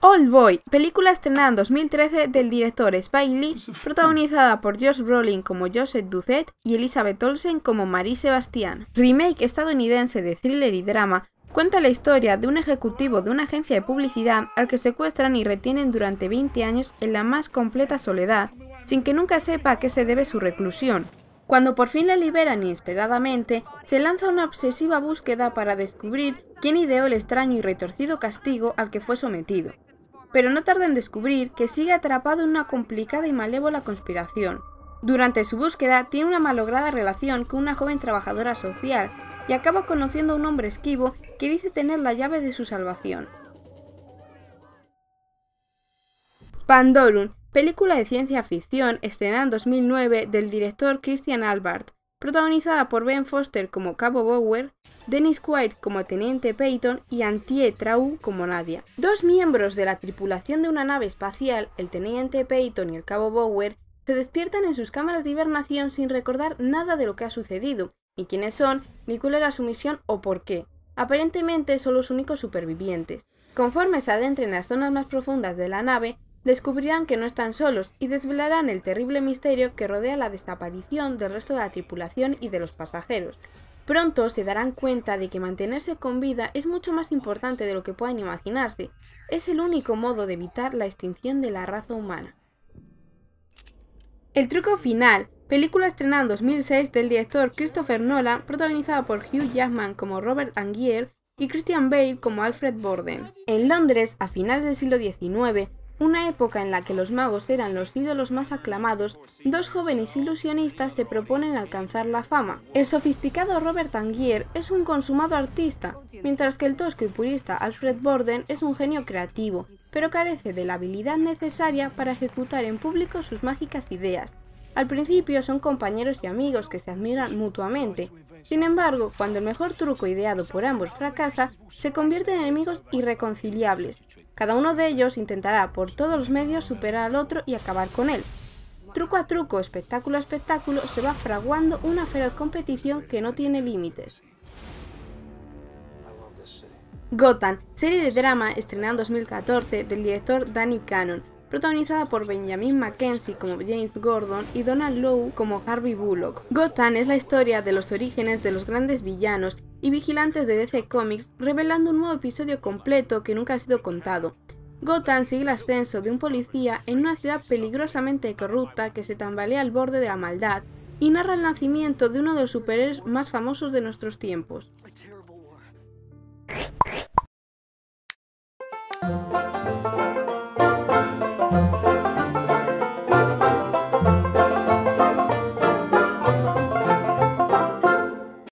Old Boy, película estrenada en 2013 del director Spike Lee, protagonizada por Josh Brolin como Joseph Ducet y Elizabeth Olsen como Marie Sebastian. Remake estadounidense de thriller y drama, cuenta la historia de un ejecutivo de una agencia de publicidad al que secuestran y retienen durante 20 años en la más completa soledad, sin que nunca sepa a qué se debe su reclusión. Cuando por fin la liberan inesperadamente, se lanza una obsesiva búsqueda para descubrir quién ideó el extraño y retorcido castigo al que fue sometido pero no tarda en descubrir que sigue atrapado en una complicada y malévola conspiración. Durante su búsqueda tiene una malograda relación con una joven trabajadora social y acaba conociendo a un hombre esquivo que dice tener la llave de su salvación. Pandorum, película de ciencia ficción estrenada en 2009 del director Christian Albert, protagonizada por Ben Foster como Cabo Bower, Dennis White como Teniente Peyton y Antie Trau como Nadia. Dos miembros de la tripulación de una nave espacial, el Teniente Peyton y el Cabo Bower, se despiertan en sus cámaras de hibernación sin recordar nada de lo que ha sucedido, ni quiénes son, ni cuál era su misión o por qué. Aparentemente son los únicos supervivientes. Conforme se adentren en las zonas más profundas de la nave, descubrirán que no están solos y desvelarán el terrible misterio que rodea la desaparición del resto de la tripulación y de los pasajeros. Pronto se darán cuenta de que mantenerse con vida es mucho más importante de lo que puedan imaginarse. Es el único modo de evitar la extinción de la raza humana. El truco final, película estrenada en 2006 del director Christopher Nolan, protagonizada por Hugh Jackman como Robert Angier y Christian Bale como Alfred Borden. En Londres, a finales del siglo XIX, una época en la que los magos eran los ídolos más aclamados, dos jóvenes ilusionistas se proponen alcanzar la fama. El sofisticado Robert Anguier es un consumado artista, mientras que el tosco y purista Alfred Borden es un genio creativo, pero carece de la habilidad necesaria para ejecutar en público sus mágicas ideas. Al principio son compañeros y amigos que se admiran mutuamente, sin embargo, cuando el mejor truco ideado por ambos fracasa, se convierten en enemigos irreconciliables. Cada uno de ellos intentará por todos los medios superar al otro y acabar con él. Truco a truco, espectáculo a espectáculo, se va fraguando una feroz competición que no tiene límites. Gotham, serie de drama estrenada en 2014 del director Danny Cannon, protagonizada por Benjamin Mackenzie como James Gordon y Donald Lowe como Harvey Bullock. Gotham es la historia de los orígenes de los grandes villanos y vigilantes de DC Comics, revelando un nuevo episodio completo que nunca ha sido contado. Gotham sigue el ascenso de un policía en una ciudad peligrosamente corrupta que se tambalea al borde de la maldad y narra el nacimiento de uno de los superhéroes más famosos de nuestros tiempos.